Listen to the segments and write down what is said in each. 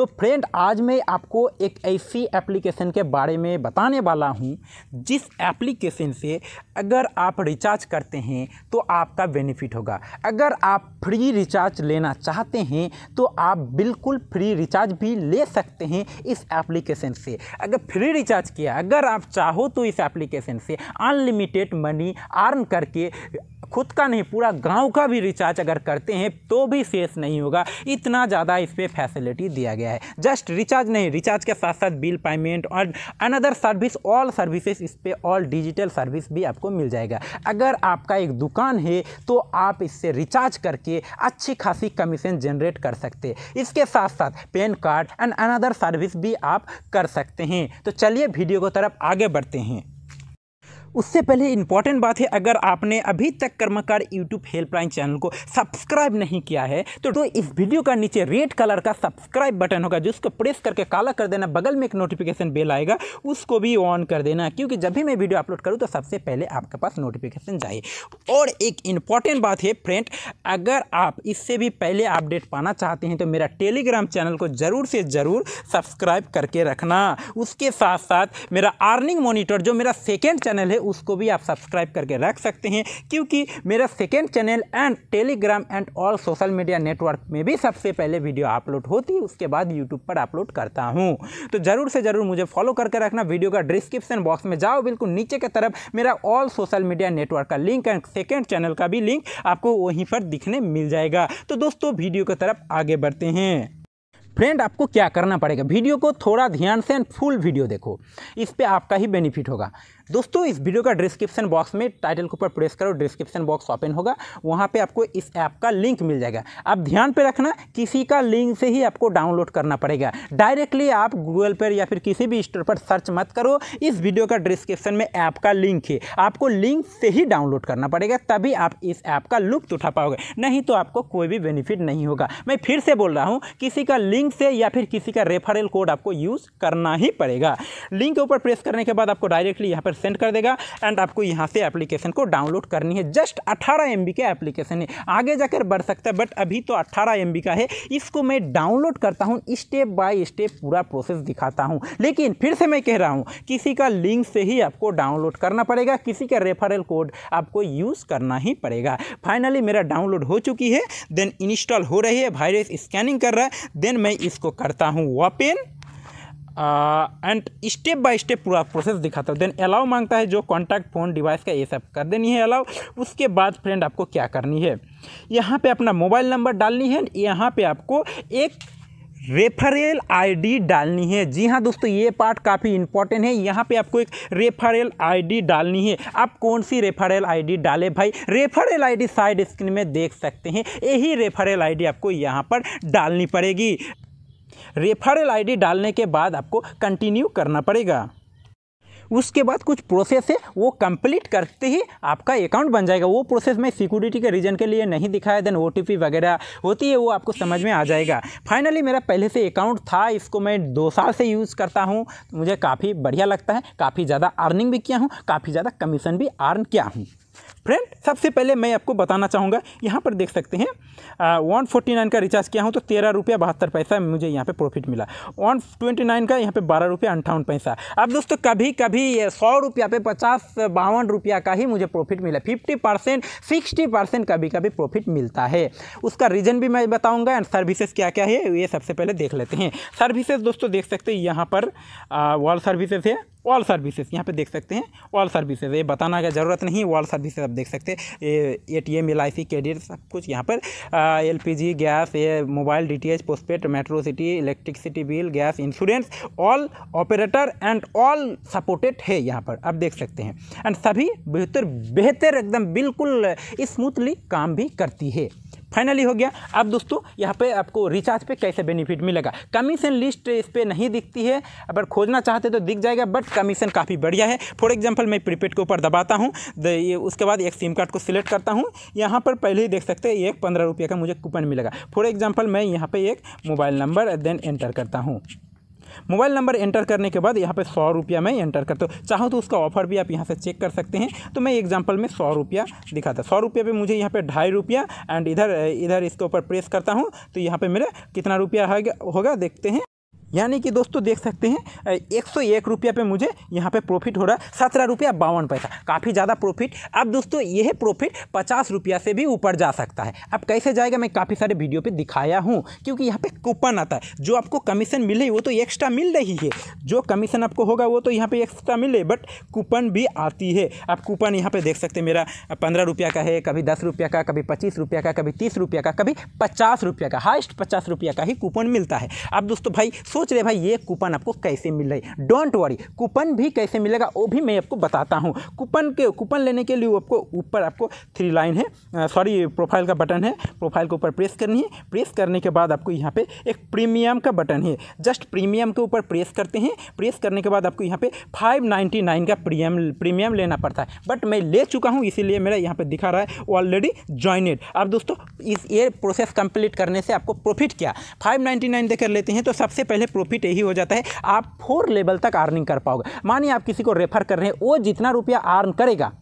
तो फ्रेंड आज मैं आपको एक ऐसी एप्लीकेशन के बारे में बताने वाला हूँ जिस एप्लीकेशन से अगर आप रिचार्ज करते हैं तो आपका बेनिफिट होगा अगर आप फ्री रिचार्ज लेना चाहते हैं तो आप बिल्कुल फ्री रिचार्ज भी ले सकते हैं इस एप्लीकेशन से अगर फ्री रिचार्ज किया अगर आप चाहो तो इस एप्लीकेशन से अनलिमिटेड मनी अर्न करके खुद का नहीं पूरा गांव का भी रिचार्ज अगर करते हैं तो भी शेष नहीं होगा इतना ज़्यादा इस पर फैसिलिटी दिया गया है जस्ट रिचार्ज नहीं रिचार्ज के साथ साथ बिल पेमेंट और अनदर सर्विस ऑल सर्विसेज इस पर ऑल डिजिटल सर्विस भी आपको मिल जाएगा अगर आपका एक दुकान है तो आप इससे रिचार्ज करके अच्छी खासी कमीशन जनरेट कर सकते इसके साथ साथ PAN card and another service भी आप कर सकते हैं तो चलिए वीडियो की तरफ आगे बढ़ते हैं उससे पहले इंपॉर्टेंट बात है अगर आपने अभी तक कर्मकार यूट्यूब हेल्पलाइन चैनल को सब्सक्राइब नहीं किया है तो, तो इस वीडियो का नीचे रेड कलर का सब्सक्राइब बटन होगा जिसको प्रेस करके काला कर देना बगल में एक नोटिफिकेशन बेल आएगा उसको भी ऑन कर देना क्योंकि जब भी मैं वीडियो अपलोड करूँ तो सबसे पहले आपके पास नोटिफिकेशन जाए और एक इम्पॉर्टेंट बात है फ्रेंड अगर आप इससे भी पहले अपडेट पाना चाहते हैं तो मेरा टेलीग्राम चैनल को ज़रूर से ज़रूर सब्सक्राइब करके रखना उसके साथ साथ मेरा अर्निंग मोनिटर जो मेरा सेकेंड चैनल है उसको भी आप सब्सक्राइब करके रख सकते हैं क्योंकि मेरा second channel and Telegram and all social media network में भी सबसे पहले वीडियो अपलोड होती है उसके बाद यूट्यूब पर अपलोड करता हूँ तो ज़रूर से ज़रूर मुझे फॉलो करके रखना वीडियो का डिस्क्रिप्शन बॉक्स में जाओ बिल्कुल नीचे की तरफ मेरा ऑल सोशल मीडिया नेटवर्क का लिंक एंड सेकेंड चैनल का भी लिंक आपको वहीं पर दिखने मिल जाएगा तो दोस्तों वीडियो की तरफ आगे बढ़ते हैं फ्रेंड आपको क्या करना पड़ेगा वीडियो को थोड़ा ध्यान से एंड फुल वीडियो देखो इस पे आपका ही बेनिफिट होगा दोस्तों इस वीडियो का डिस्क्रिप्शन बॉक्स में टाइटल के ऊपर प्रेस करो डिस्क्रिप्शन बॉक्स ओपन होगा वहाँ पे आपको इस ऐप का लिंक मिल जाएगा आप ध्यान पे रखना किसी का लिंक से ही आपको डाउनलोड करना पड़ेगा डायरेक्टली आप गूगल पर या फिर किसी भी स्टोर पर सर्च मत करो इस वीडियो का डिस्क्रिप्शन में ऐप का लिंक है आपको लिंक से ही डाउनलोड करना पड़ेगा तभी आप इस ऐप का लुप्त उठा पाओगे नहीं तो आपको कोई भी बेनिफिट नहीं होगा मैं फिर से बोल रहा हूँ किसी का लिंक से या फिर किसी का रेफरल कोड आपको यूज़ करना ही पड़ेगा लिंक के ऊपर प्रेस करने के बाद आपको डायरेक्टली यहाँ पर सेंड कर देगा एंड आपको यहाँ से एप्लीकेशन को डाउनलोड करनी है जस्ट अट्ठारह एम का एप्लीकेशन है आगे जाकर बढ़ सकता है बट अभी तो अट्ठारह एम का है इसको मैं डाउनलोड करता हूँ स्टेप बाय स्टेप पूरा प्रोसेस दिखाता हूँ लेकिन फिर से मैं कह रहा हूँ किसी का लिंक से ही आपको डाउनलोड करना पड़ेगा किसी का रेफरल कोड आपको यूज़ करना ही पड़ेगा फाइनली मेरा डाउनलोड हो चुकी है देन इंस्टॉल हो रही है वायरस स्कैनिंग कर रहा है देन मैं इसको करता हूँ open and step by step पूरा प्रोसेस दिखाता हूँ देन अलाउ मांगता है जो कॉन्टैक्ट फ़ोन डिवाइस का ये सब कर देनी है अलाउ उसके बाद फ्रेंड आपको क्या करनी है यहाँ पे अपना मोबाइल नंबर डालनी है यहाँ पे आपको एक रेफरल आईडी डालनी है जी हाँ दोस्तों ये पार्ट काफ़ी इंपॉर्टेंट है यहाँ पे आपको एक रेफरल आईडी डालनी है आप कौन सी रेफरल आईडी डाले भाई रेफरल आईडी साइड स्क्रीन में देख सकते हैं यही रेफरल आईडी आपको यहाँ पर डालनी पड़ेगी रेफरल आईडी डालने के बाद आपको कंटिन्यू करना पड़ेगा उसके बाद कुछ प्रोसेस है वो कंप्लीट करते ही आपका अकाउंट बन जाएगा वो प्रोसेस मैं सिक्योरिटी के रीजन के लिए नहीं दिखाया देन ओ वगैरह होती है वो आपको समझ में आ जाएगा फाइनली मेरा पहले से अकाउंट था इसको मैं दो साल से यूज़ करता हूँ मुझे काफ़ी बढ़िया लगता है काफ़ी ज़्यादा अर्निंग भी किया हूँ काफ़ी ज़्यादा कमीशन भी अर्न किया हूँ फ्रेंड सबसे पहले मैं आपको बताना चाहूँगा यहाँ पर देख सकते हैं वन फोर्टी नाइन का रिचार्ज किया हूँ तो तेरह रुपया बहत्तर पैसा मुझे यहाँ पे प्रॉफिट मिला वन ट्वेंटी नाइन का यहाँ पे बारह रुपया अंठावन पैसा अब दोस्तों कभी कभी सौ रुपया पे पचास बावन रुपया का ही मुझे प्रॉफिट मिला फिफ्टी परसेंट सिक्सटी परसेंट कभी कभी प्रॉफिट मिलता है उसका रीज़न भी मैं बताऊँगा एंड सर्विसेज क्या क्या है ये सबसे पहले देख लेते हैं सर्विसेज दोस्तों देख सकते हैं यहाँ पर वॉल सर्विसेज है ऑल सर्विसेज यहाँ पे देख सकते हैं ऑल सर्विसेज ये बताना का ज़रूरत नहीं ऑल सर्विसेज आप देख सकते हैं A T M L I C credit सब कुछ यहाँ पर एल पी जी गैस ये mobile D T H postpaid metro city electricity bill gas insurance all operator and all supported है यहाँ पर आप देख सकते हैं एंड सभी बेहतर बेहतर एकदम बिल्कुल स्मूथली काम भी करती है फाइनली हो गया अब दोस्तों यहाँ पे आपको रिचार्ज पे कैसे बेनिफिट मिलेगा कमीशन लिस्ट इस पर नहीं दिखती है अगर खोजना चाहते तो दिख जाएगा बट कमीशन काफ़ी बढ़िया है फॉर एग्जाम्पल मैं प्रीपेड के ऊपर दबाता हूँ उसके बाद एक सिम कार्ड को सिलेक्ट करता हूँ यहाँ पर पहले ही देख सकते हैं एक पंद्रह रुपये का मुझे कूपन मिलेगा फॉर एग्जाम्पल मैं यहाँ पर एक मोबाइल नंबर देन एंटर करता हूँ मोबाइल नंबर एंटर करने के बाद यहाँ पर सौ रुपया मैं एंटर करता हूँ चाहो तो उसका ऑफर भी आप यहाँ से चेक कर सकते हैं तो मैं एग्जाम्पल में सौ रुपया दिखाता सौ रुपये पर मुझे यहाँ पर ढाई रुपया एंड इधर इधर इसके ऊपर प्रेस करता हूँ तो यहाँ पर मेरा कितना रुपया होगा देखते हैं यानी कि दोस्तों देख सकते हैं एक सौ एक रुपया पे मुझे यहाँ पे प्रॉफिट हो रहा है सत्रह रुपया बावन पैसा काफ़ी ज़्यादा प्रॉफिट अब दोस्तों यह प्रॉफिट पचास रुपया से भी ऊपर जा सकता है अब कैसे जाएगा मैं काफ़ी सारे वीडियो पे दिखाया हूँ क्योंकि यहाँ पे कूपन आता है जो आपको कमीशन मिले वो तो एक्स्ट्रा मिल रही है जो कमीशन आपको होगा वो तो यहाँ पर एक्स्ट्रा मिले बट कूपन भी आती है आप कूपन यहाँ पर देख सकते हैं मेरा पंद्रह रुपया का है कभी दस रुपया का कभी पच्चीस रुपया का कभी तीस रुपया का कभी पचास रुपया का हाइस्ट पचास रुपया का ही कूपन मिलता है अब दोस्तों भाई सोच रहे भाई ये कूपन आपको कैसे मिल रही है डोंट वरी कूपन भी कैसे मिलेगा वो भी मैं आपको बताता हूँ कूपन के कूपन लेने के लिए आपको ऊपर आपको थ्री लाइन है सॉरी प्रोफाइल का बटन है प्रोफाइल के ऊपर प्रेस करनी है प्रेस करने के बाद आपको यहाँ पे एक प्रीमियम का बटन है जस्ट प्रीमियम के ऊपर प्रेस करते हैं प्रेस करने के बाद आपको यहाँ पे 599 का प्रीमियम प्रीमियम लेना पड़ता है बट मैं ले चुका हूँ इसीलिए मेरा यहाँ पे दिखा रहा है ऑलरेडी ज्वाइनेड अब दोस्तों इस ये प्रोसेस कंप्लीट करने से आपको प्रॉफिट क्या 599 देकर लेते हैं तो सबसे पहले प्रॉफिट यही हो जाता है आप फोर लेवल तक अर्निंग कर पाओगे मानिए आप किसी को रेफर कर रहे हैं वो जितना रुपया अर्न करेगा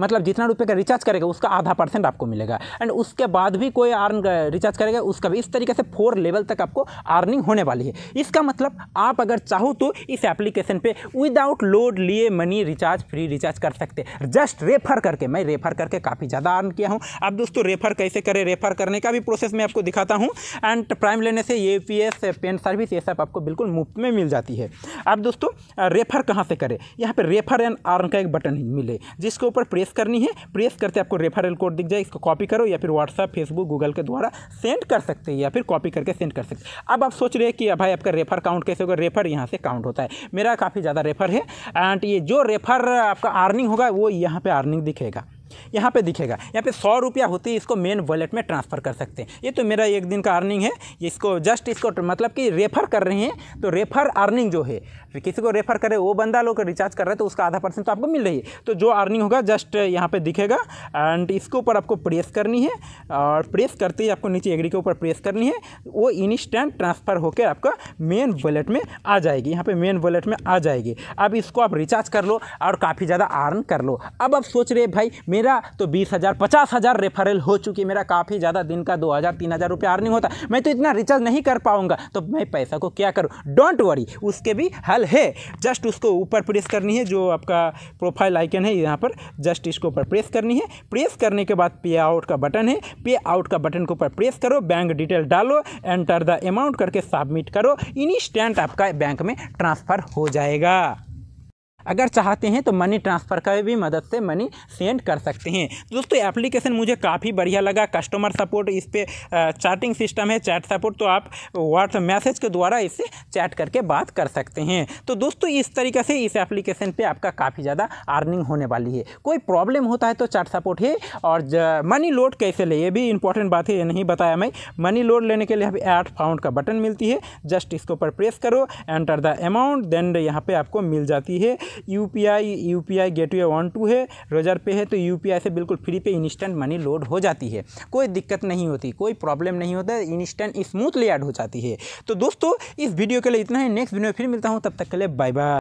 मतलब जितना रुपये का रिचार्ज करेगा उसका आधा परसेंट आपको मिलेगा एंड उसके बाद भी कोई अर्न रिचार्ज करेगा उसका भी इस तरीके से फोर लेवल तक आपको अर्निंग होने वाली है इसका मतलब आप अगर चाहो तो इस एप्लीकेशन पे विदाउट लोड लिए मनी रिचार्ज फ्री रिचार्ज कर सकते जस्ट रेफर करके मैं रेफर करके काफ़ी ज़्यादा अर्न किया हूँ अब दोस्तों रेफर कैसे करें रेफर करने का भी प्रोसेस मैं आपको दिखाता हूँ एंड प्राइम लेने से A P S pen service ये सब आपको बिल्कुल मुफ्त में मिल जाती है अब दोस्तों रेफर कहाँ से करें यहाँ पर रेफर एंड अर्न का एक बटन मिले जिसके ऊपर प्रेस करनी है प्रेस करते आपको रेफरल कोड दिख जाए इसको कॉपी करो या फिर व्हाट्सअप फेसबुक गूगल के द्वारा सेंड कर सकते हैं या फिर कॉपी करके सेंड कर सकते हैं अब आप सोच रहे हैं कि भाई आपका रेफर काउंट कैसे होगा रेफर यहाँ से काउंट होता है मेरा काफ़ी ज़्यादा रेफर है एंड ये जो रेफर आपका अर्निंग होगा वो यहाँ पर अर्निंग दिखेगा यहाँ पे दिखेगा यहाँ पे सौ रुपया होती है इसको मेन वॉलेट में ट्रांसफ़र कर सकते हैं ये तो मेरा एक दिन का अर्निंग है इसको जस्ट इसको मतलब कि रेफ़र कर रहे हैं तो रेफ़र अर्निंग जो है किसी को रेफ़र करे वो बंदा लोग रिचार्ज कर रहे हैं तो उसका आधा परसेंट तो आपको मिल रही है तो जो अर्निंग होगा जस्ट यहाँ पर दिखेगा एंड इसके ऊपर आपको प्रेस करनी है और प्रेस करते ही आपको नीचे एग्री के ऊपर प्रेस करनी है वो इंस्टेंट ट्रांसफ़र होकर आपका मेन वॉलेट में आ जाएगी यहाँ पर मेन वॉलेट में आ जाएगी अब इसको आप रिचार्ज कर लो और काफ़ी ज़्यादा अर्न कर लो अब आप सोच रहे भाई मेरा भेजा तो बीस हज़ार पचास हज़ार रेफरल हो चुकी मेरा काफ़ी ज़्यादा दिन का दो हज़ार तीन हज़ार रुपया अर्निंग होता मैं तो इतना रिचार्ज नहीं कर पाऊँगा तो मैं पैसा को क्या करूँ डोंट वरी उसके भी हल है जस्ट उसको ऊपर प्रेस करनी है जो आपका प्रोफाइल आइकन है यहाँ पर जस्ट इसको ऊपर प्रेस करनी है प्रेस करने के बाद पे आउट का बटन है पे आउट का बटन के ऊपर प्रेस करो बैंक डिटेल डालो एंटर द अमाउंट करके सबमिट करो इंस्टेंट आपका बैंक में ट्रांसफ़र हो जाएगा अगर चाहते हैं तो मनी ट्रांसफ़र का भी मदद से मनी सेंड कर सकते हैं दोस्तों एप्लीकेशन मुझे काफ़ी बढ़िया लगा कस्टमर सपोर्ट इस पर चैटिंग सिस्टम है चैट सपोर्ट तो आप व्हाट्स मैसेज के द्वारा इससे चैट करके बात कर सकते हैं तो दोस्तों इस तरीके से इस एप्लीकेशन पर आपका काफ़ी ज़्यादा अर्निंग होने वाली है कोई प्रॉब्लम होता है तो चैट सपोर्ट है और मनी लोड कैसे ले ये भी इंपॉर्टेंट बात है ये नहीं बताया मैं मनी लोड लेने के लिए अभी एट फाउंड का बटन मिलती है जस्ट इसके ऊपर प्रेस करो एंटर द अमाउंट देन यहाँ पे आपको मिल जाती है U P I U P I gateway one two है रोजर पे है तो यू पी आई से बिल्कुल फ्री पे इंस्टेंट मनी लोड हो जाती है कोई दिक्कत नहीं होती कोई प्रॉब्लम नहीं होता इंस्टेंट स्मूथली ऐड हो जाती है तो दोस्तों इस वीडियो के लिए इतना ही नेक्स्ट वीडियो फिर मिलता हूँ तब तक के लिए बाय बाय